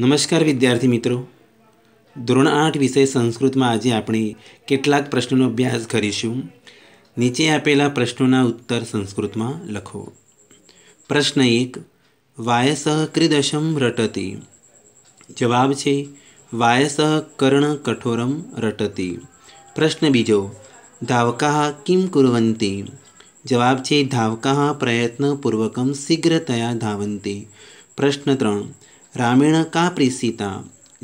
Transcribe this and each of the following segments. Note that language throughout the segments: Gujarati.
નમસ્કાર વિદ્યાર્થી મિત્રો ધોરણ આઠ વિષય સંસ્કૃતમાં આજે આપણે કેટલાક પ્રશ્નોનો અભ્યાસ કરીશું નીચે આપેલા પ્રશ્નોના ઉત્તર સંસ્કૃતમાં લખો પ્રશ્ન એક વાયસ ક્રિદશમ રટતી જવાબ છે વાયસહ કર્ણ કઠોરમ રટતી પ્રશ્ન બીજો ધાવકા કિમ કુરવંતી જવાબ છે ધાવકા પ્રયત્નપૂર્વકમ શીઘ્રતયા ધાવંતી પ્રશ્ન ત્રણ रामेण का प्रेषिता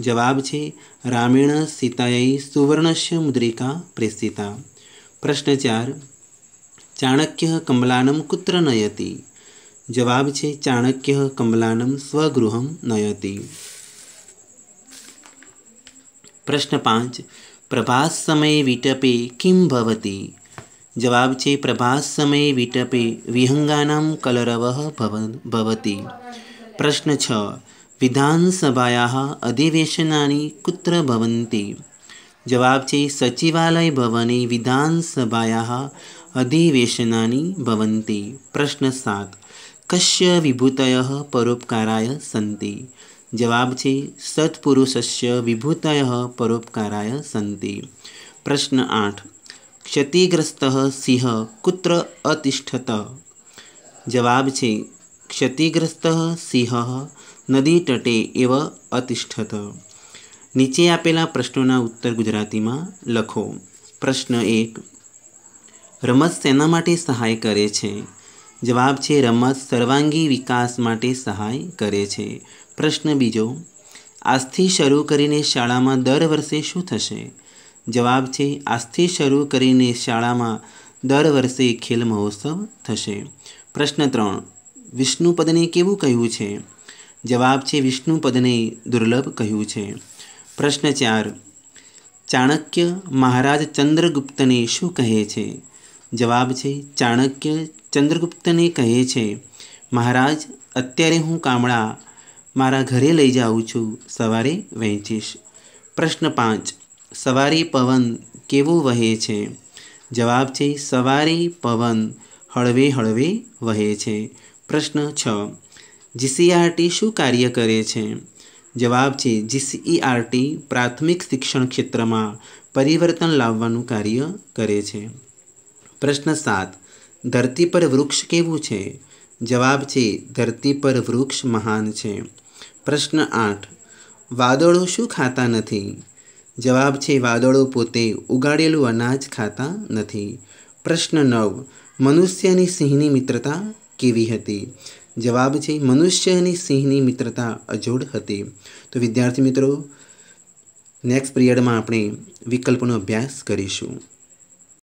जवाब छे रामेण सीताए सुवर्ण से मुद्रिका प्रेषिता प्रश्न चार चाणक्य कमलानम कुत्र नयति जवाब छे चाणक्य कमलानम स्वगृह नयति प्रश्न पांच प्रभास समय विटपे किम भवति जवाब छे प्रभास समय विटपे विहंगानाम कलरव प्रश्न छ विधानसभायाः अधिवेशनानि कुत्र भवन्ति जवाब् चे सचिवालयभवने विधानसभायाः अधिवेशनानि भवन्ति प्रश्नसात् कस्य विभूतयः परोपकाराय सन्ति जवाब् चे सत्पुरुषस्य विभूतयः परोपकाराय सन्ति प्रश्न आठ क्षतिग्रस्तः सिंह कुत्र अतिष्ठत जवाब छे ક્ષતિગ્રસ્તઃ સિંહ તટે એવ અતિષ્ઠત નીચે આપેલા પ્રશ્નોના ઉત્તર ગુજરાતીમાં લખો પ્રશ્ન એક રમત શેના માટે સહાય કરે છે જવાબ છે રમત સર્વાંગી વિકાસ માટે સહાય કરે છે પ્રશ્ન બીજો આજથી શરૂ કરીને શાળામાં દર વર્ષે શું થશે જવાબ છે આજથી શરૂ કરીને શાળામાં દર વર્ષે ખેલ મહોત્સવ થશે પ્રશ્ન ત્રણ વિષ્ણુપદને કેવું કહ્યું છે જવાબ છે વિષ્ણુપદને દુર્લભ કહ્યું છે પ્રશ્ન ચાર ચાણક્ય મહારાજ ચંદ્રગુપ્તને શું કહે છે જવાબ છે ચાણક્ય ચંદ્રગુપ્તને કહે છે મહારાજ અત્યારે હું કામળા મારા ઘરે લઈ જાઉં છું સવારે વહેંચીશ પ્રશ્ન પાંચ સવારે પવન કેવો વહે છે જવાબ છે સવારે પવન હળવે હળવે વહે છે પ્રશ્ન છ જીસીઆરટી e શું કાર્ય કરે છે જવાબ છે જીસીઈઆરટી e પ્રાથમિક શિક્ષણ ક્ષેત્રમાં પરિવર્તન લાવવાનું કાર્ય કરે છે પ્રશ્ન સાત ધરતી પર વૃક્ષ કેવું છે જવાબ છે ધરતી પર વૃક્ષ મહાન છે પ્રશ્ન આઠ વાદળો શું ખાતા નથી જવાબ છે વાદળો પોતે ઉગાડેલું અનાજ ખાતા નથી પ્રશ્ન નવ મનુષ્યની સિંહની મિત્રતા કેવી હતી જવાબ છે મનુષ્ય અને સિંહની મિત્રતા અજોડ હતી તો વિદ્યાર્થી મિત્રો નેક્સ્ટ પિરિયડમાં આપણે વિકલ્પનો અભ્યાસ કરીશું